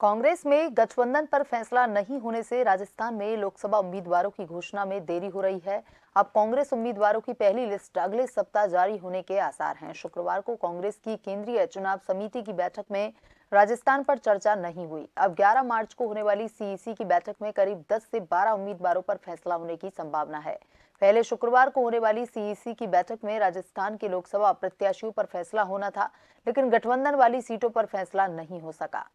कांग्रेस में गठबंधन पर फैसला नहीं होने से राजस्थान में लोकसभा उम्मीदवारों की घोषणा में देरी हो रही है अब कांग्रेस उम्मीदवारों की पहली लिस्ट अगले सप्ताह जारी होने के आसार हैं शुक्रवार को कांग्रेस की केंद्रीय चुनाव समिति की बैठक में राजस्थान पर चर्चा नहीं हुई अब 11 मार्च को होने वाली सीईसी की बैठक में करीब 10 से 12 उम्मीदवारों पर फैसला होने की संभावना है पहले शुक्रवार को होने वाली सीईसी की बैठक में राजस्थान के लोकसभा प्रत्याशियों पर फैसला होना था लेकिन गठबंधन वाली सीटों पर फैसला नहीं हो सका